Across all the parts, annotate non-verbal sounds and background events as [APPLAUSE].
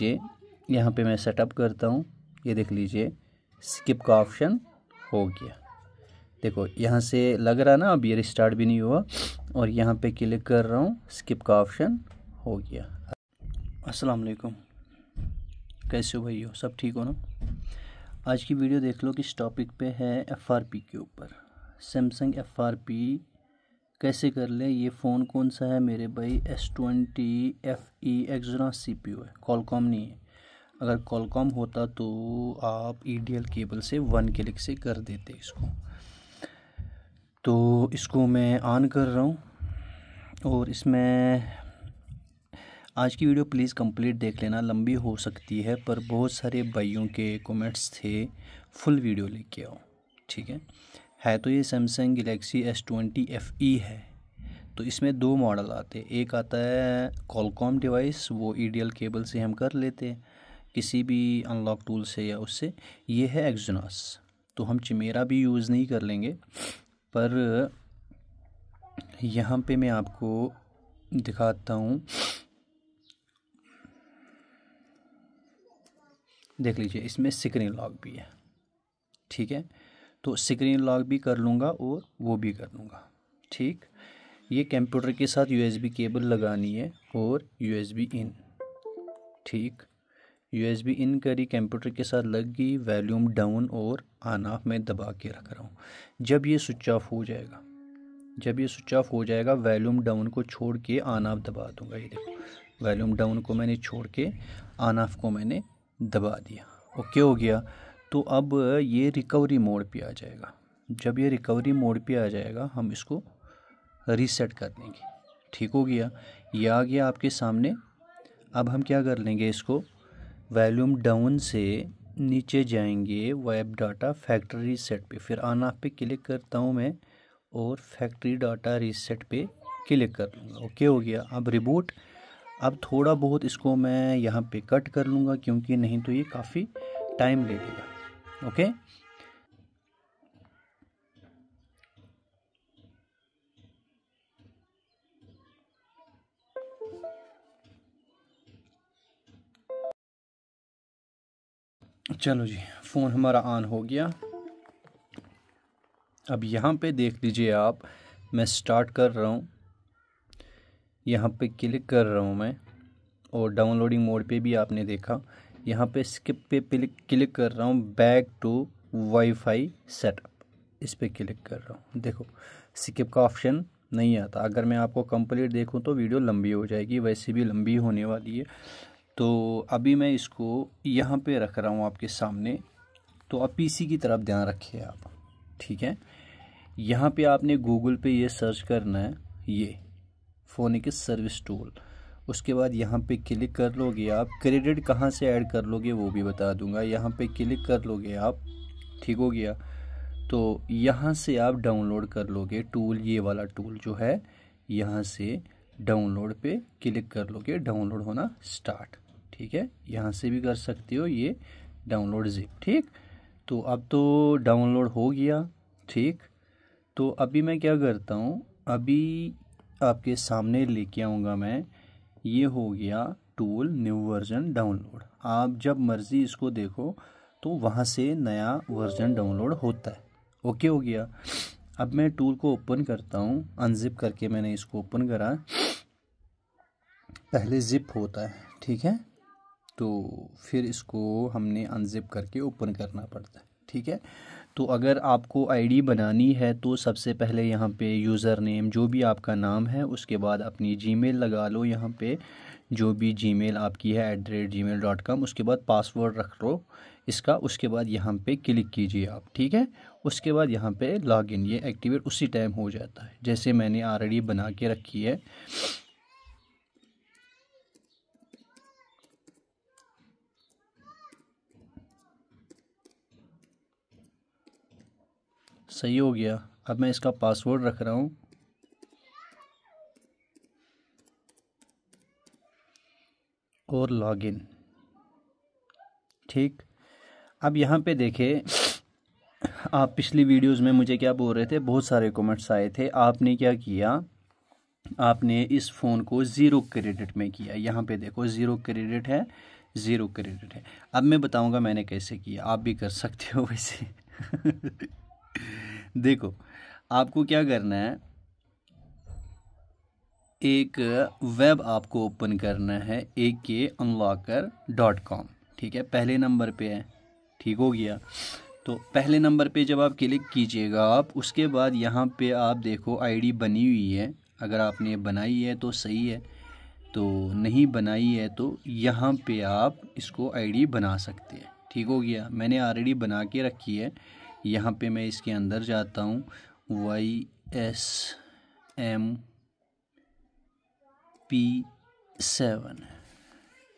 लीजिए यहाँ पे मैं सेटअप करता हूँ ये देख लीजिए स्किप का ऑप्शन हो गया देखो यहाँ से लग रहा ना अब ये रिस्टार्ट भी नहीं हुआ और यहाँ पे क्लिक कर रहा हूँ स्किप का ऑप्शन हो गया अस्सलाम वालेकुम कैसे हो भाई हो सब ठीक हो ना आज की वीडियो देख लो किस टॉपिक पे है एफ़ आर पी के ऊपर सैमसंग एफ़ आर पी कैसे कर लें ये फ़ोन कौन सा है मेरे भाई एस ट्वेंटी एफ ई एक्जरा सी पी है कॉलकॉम नहीं है अगर कॉलकॉम होता तो आप ई डी एल केबल से वन क्लिक से कर देते इसको तो इसको मैं ऑन कर रहा हूँ और इसमें आज की वीडियो प्लीज़ कंप्लीट देख लेना लंबी हो सकती है पर बहुत सारे भाइयों के कमेंट्स थे फुल वीडियो लेके आओ ठीक है है तो ये Samsung Galaxy S twenty F E है तो इसमें दो मॉडल आते हैं एक आता है कॉलकॉम डिवाइस वो एल e केबल से हम कर लेते हैं किसी भी अनलॉक टूल से या उससे ये है एक्जनॉस तो हम चमेरा भी यूज़ नहीं कर लेंगे पर यहाँ पे मैं आपको दिखाता हूँ देख लीजिए इसमें स्क्रीन लॉक भी है ठीक है तो स्क्रीन लॉक भी कर लूँगा और वो भी कर लूँगा ठीक ये कंप्यूटर के साथ यूएसबी केबल लगानी है और यूएसबी इन ठीक यूएसबी इन करी कंप्यूटर के साथ लग गई वैल्यूम डाउन और आन ऑफ में दबा के रख रहा हूँ जब ये स्विच ऑफ हो जाएगा जब ये स्विच ऑफ हो जाएगा वैल्यूम डाउन को छोड़ के आन ऑफ दबा दूँगा ये देखो वैल्यूम डाउन को मैंने छोड़ के आन ऑफ को मैंने दबा दिया ओके हो गया तो अब ये रिकवरी मोड पे आ जाएगा जब ये रिकवरी मोड पे आ जाएगा हम इसको रीसेट कर देंगे ठीक हो गया ये आ गया आपके सामने अब हम क्या कर लेंगे इसको वॉल्यूम डाउन से नीचे जाएंगे वेब डाटा फैक्ट्री रीसेट पे फिर आना पे क्लिक करता हूँ मैं और फैक्ट्री डाटा रीसेट पे क्लिक कर लूँगा ओके हो गया अब रिबूट अब थोड़ा बहुत इसको मैं यहाँ पे कट कर लूँगा क्योंकि नहीं तो ये काफ़ी टाइम ले लेगा ओके चलो जी फ़ोन हमारा ऑन हो गया अब यहाँ पे देख लीजिए आप मैं स्टार्ट कर रहा हूँ यहाँ पे क्लिक कर रहा हूँ मैं और डाउनलोडिंग मोड पे भी आपने देखा यहाँ पे स्किप पे क्लिक कर रहा हूँ बैक टू वाईफाई सेटअप इस पर क्लिक कर रहा हूँ देखो स्किप का ऑप्शन नहीं आता अगर मैं आपको कंप्लीट देखूँ तो वीडियो लंबी हो जाएगी वैसे भी लंबी होने वाली है तो अभी मैं इसको यहाँ पे रख रहा हूँ आपके सामने तो आप पीसी की तरफ ध्यान रखिए आप ठीक है यहाँ पे आपने गूगल पे ये सर्च करना है ये फोनिक सर्विस टूल उसके बाद यहाँ पे क्लिक कर लोगे आप क्रेडिट कहाँ से ऐड कर लोगे वो भी बता दूंगा यहाँ पे क्लिक कर लोगे आप ठीक हो गया तो यहाँ से आप डाउनलोड कर लोगे टूल ये वाला टूल जो है यहाँ से डाउनलोड पे क्लिक कर लोगे डाउनलोड होना स्टार्ट ठीक है यहाँ से भी कर सकते हो ये डाउनलोड जिप ठीक तो अब तो डाउनलोड हो गया ठीक तो अभी मैं क्या करता हूँ अभी आपके सामने लेके आऊँगा मैं ये हो गया टूल न्यू वर्जन डाउनलोड आप जब मर्ज़ी इसको देखो तो वहाँ से नया वर्जन डाउनलोड होता है ओके हो गया अब मैं टूल को ओपन करता हूँ अनजिप करके मैंने इसको ओपन करा पहले जिप होता है ठीक है तो फिर इसको हमने अनजिप करके ओपन करना पड़ता है ठीक है तो अगर आपको आईडी बनानी है तो सबसे पहले यहाँ पे यूज़र नेम जो भी आपका नाम है उसके बाद अपनी जीमेल लगा लो यहाँ पे जो भी जीमेल आपकी है at the rate gmail dot com उसके बाद पासवर्ड रख लो इसका उसके बाद यहाँ पे क्लिक कीजिए आप ठीक है उसके बाद यहाँ पे लॉगिन ये एक्टिवेट उसी टाइम हो जाता है जैसे मैंने ऑलरेडी बना के रखी है सही हो गया अब मैं इसका पासवर्ड रख रहा हूँ और लॉगिन ठीक अब यहाँ पे देखें आप पिछली वीडियोस में मुझे क्या बोल रहे थे बहुत सारे कमेंट्स आए थे आपने क्या किया आपने इस फ़ोन को ज़ीरो क्रेडिट में किया यहाँ पे देखो ज़ीरो क्रेडिट है ज़ीरो क्रेडिट है अब मैं बताऊँगा मैंने कैसे किया आप भी कर सकते हो वैसे [LAUGHS] देखो आपको क्या करना है एक वेब आपको ओपन करना है ए के अनलॉकर डॉट कॉम ठीक है पहले नंबर पे है ठीक हो गया तो पहले नंबर पे जब आप क्लिक कीजिएगा आप उसके बाद यहाँ पे आप देखो आईडी बनी हुई है अगर आपने बनाई है तो सही है तो नहीं बनाई है तो यहाँ पे आप इसको आईडी बना सकते हैं ठीक हो गया मैंने ऑलरेडी बना के रखी है यहाँ पे मैं इसके अंदर जाता हूँ Y S M P seven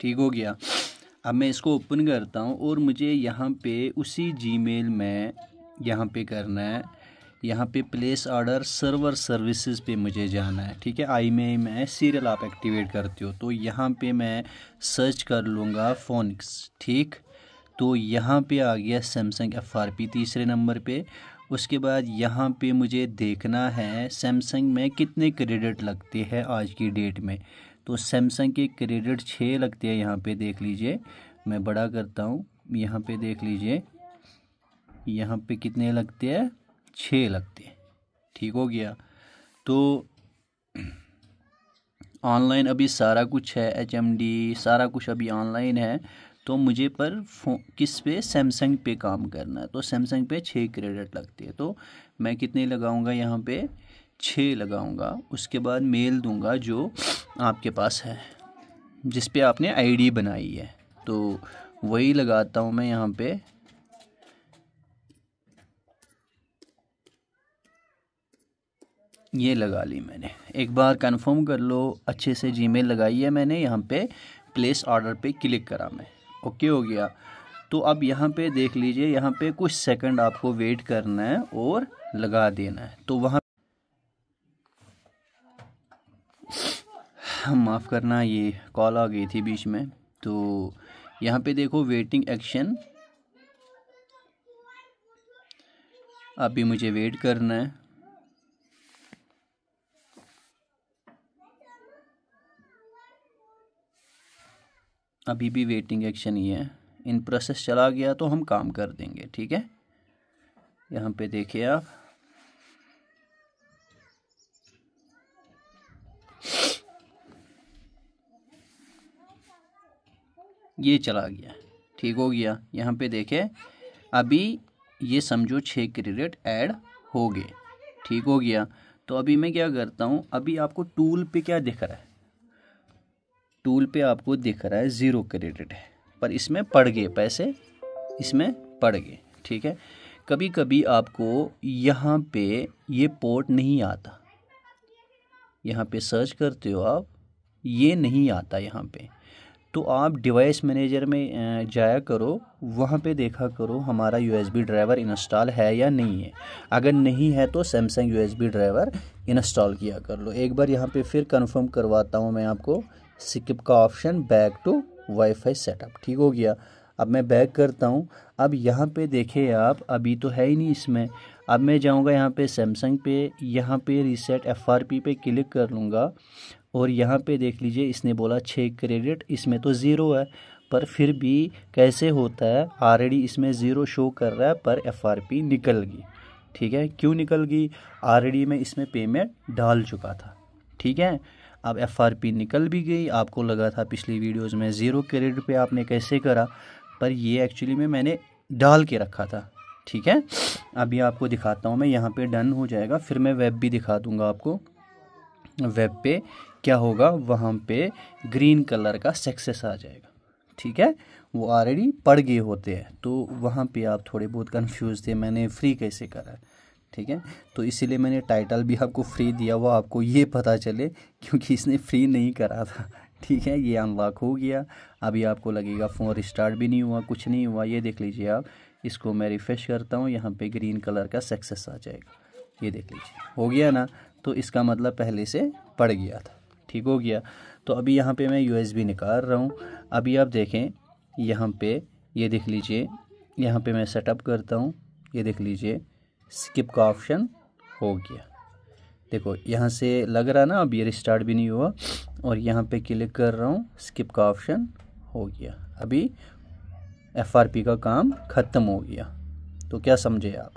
ठीक हो गया अब मैं इसको ओपन करता हूँ और मुझे यहाँ पे उसी जीमेल में यहाँ पे करना है यहाँ पे प्लेस आर्डर सर्वर सर्विसेज पे मुझे जाना है ठीक है आई में मैं सीरियल आप एक्टिवेट करते हो तो यहाँ पे मैं सर्च कर लूँगा फोनिक्स ठीक तो यहाँ पे आ गया सैमसंग एफ आर पी तीसरे नंबर पे उसके बाद यहाँ पे मुझे देखना है सैमसंग में कितने क्रेडिट लगते हैं आज की डेट में तो सैमसंग के क्रेडिट छः लगते हैं यहाँ पे देख लीजिए मैं बड़ा करता हूँ यहाँ पे देख लीजिए यहाँ पे कितने लगते हैं छः लगते हैं ठीक हो गया तो ऑनलाइन [CLEARS THROAT] अभी सारा कुछ है एच सारा कुछ अभी ऑनलाइन है तो मुझे पर किस पे सैमसंग पे काम करना है तो सैमसंग पे छः क्रेडिट लगती है तो मैं कितने लगाऊंगा यहाँ पे छः लगाऊंगा उसके बाद मेल दूंगा जो आपके पास है जिस पे आपने आईडी बनाई है तो वही लगाता हूँ मैं यहाँ पे ये लगा ली मैंने एक बार कंफर्म कर लो अच्छे से जीमेल लगाई है मैंने यहाँ पे प्लेस ऑर्डर पे क्लिक करा मैं ओके हो गया तो अब यहाँ पे देख लीजिए यहाँ पे कुछ सेकंड आपको वेट करना है और लगा देना है तो वहाँ माफ़ करना ये कॉल आ गई थी बीच में तो यहाँ पे देखो वेटिंग एक्शन अभी मुझे वेट करना है अभी भी वेटिंग एक्शन ही है इन प्रोसेस चला गया तो हम काम कर देंगे ठीक है यहाँ पे देखिए आप ये चला गया ठीक हो गया यहाँ पे देखे अभी ये समझो छः क्रेडिट ऐड हो गए ठीक हो गया तो अभी मैं क्या करता हूँ अभी आपको टूल पे क्या दिख रहा है टूल पे आपको दिख रहा है ज़ीरो क्रेडिट है पर इसमें पड़ गए पैसे इसमें पड़ गए ठीक है कभी कभी आपको यहाँ पे ये पोर्ट नहीं आता यहाँ पे सर्च करते हो आप ये नहीं आता यहाँ पे तो आप डिवाइस मैनेजर में जाया करो वहाँ पे देखा करो हमारा यूएसबी ड्राइवर इंस्टॉल है या नहीं है अगर नहीं है तो सैमसंग यूएसबी ड्राइवर इंस्टॉल किया कर लो एक बार यहाँ पे फिर कंफर्म करवाता हूँ मैं आपको स्किप का option back to WiFi setup ठीक हो गया अब मैं बैक करता हूँ अब यहाँ पे देखें आप अभी तो है ही नहीं इसमें अब मैं जाऊँगा यहाँ पे सैमसंग पे यहाँ पे रीसेट एफ आर पी पे क्लिक कर लूँगा और यहाँ पे देख लीजिए इसने बोला छः क्रेडिट इसमें तो ज़ीरो है पर फिर भी कैसे होता है ऑलरेडी इसमें ज़ीरो शो कर रहा है पर एफ आर पी निकल गई ठीक है क्यों निकल गई ऑलरेडी मैं इसमें पेमेंट डाल चुका था ठीक है अब एफआरपी निकल भी गई आपको लगा था पिछली वीडियोस में ज़ीरो क्रेडिट पे आपने कैसे करा पर ये एक्चुअली में मैंने डाल के रखा था ठीक है अभी आपको दिखाता हूँ मैं यहाँ पे डन हो जाएगा फिर मैं वेब भी दिखा दूँगा आपको वेब पे क्या होगा वहाँ पे ग्रीन कलर का सक्सेस आ जाएगा ठीक है वो ऑलरेडी पड़ गए होते हैं तो वहाँ पे आप थोड़े बहुत कंफ्यूज थे मैंने फ्री कैसे करा है ठीक है तो इसीलिए मैंने टाइटल भी आपको फ्री दिया हुआ आपको ये पता चले क्योंकि इसने फ्री नहीं करा था [LAUGHS] ठीक है ये अनलॉक हो गया अभी आपको लगेगा फ़ोन रिस्टार्ट भी नहीं हुआ कुछ नहीं हुआ ये देख लीजिए आप इसको मैं रिफ़्रेश करता हूँ यहाँ पे ग्रीन कलर का सक्सेस आ जाएगा ये देख लीजिए हो गया ना तो इसका मतलब पहले से पड़ गया था ठीक हो गया तो अभी यहाँ पे मैं यू निकाल रहा हूँ अभी आप देखें यहाँ पे ये देख लीजिए यहाँ पे मैं सेटअप करता हूँ ये देख लीजिए स्किप का ऑप्शन हो गया देखो यहाँ से लग रहा ना अब ये रिस्टार्ट भी नहीं हुआ और यहाँ पे क्लिक कर रहा हूँ स्किप का ऑप्शन हो गया अभी एफआरपी का काम ख़त्म हो गया तो क्या समझे आप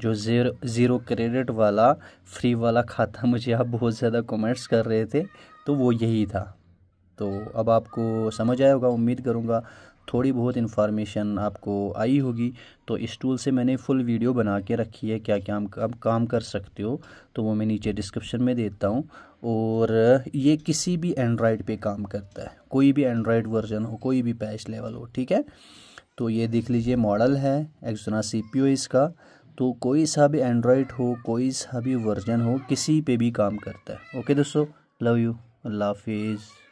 जो ज़ीरो ज़ीरो क्रेडिट वाला फ्री वाला खाता मुझे आप बहुत ज़्यादा कमेंट्स कर रहे थे तो वो यही था तो अब आपको समझ आया होगा उम्मीद करूँगा थोड़ी बहुत इन्फॉर्मेशन आपको आई होगी तो इस टूल से मैंने फुल वीडियो बना के रखी है क्या क्या आप काम कर सकते हो तो वो मैं नीचे डिस्क्रिप्शन में देता हूँ और ये किसी भी एंड्रॉयड पे काम करता है कोई भी एंड्रॉयड वर्जन हो कोई भी पैच लेवल हो ठीक है तो ये देख लीजिए मॉडल है एक्सोना सी पी ओ इसका तो कोई सा भी एंड्रॉयड हो कोई सा भी वर्जन हो किसी पे भी काम करता है ओके दोस्तों लव यू अल्लाह हाफिज़